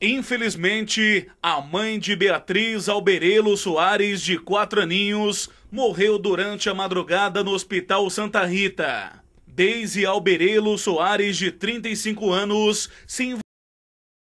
Infelizmente, a mãe de Beatriz Alberelo Soares, de quatro aninhos, morreu durante a madrugada no Hospital Santa Rita. Deise Alberelo Soares, de 35 anos, se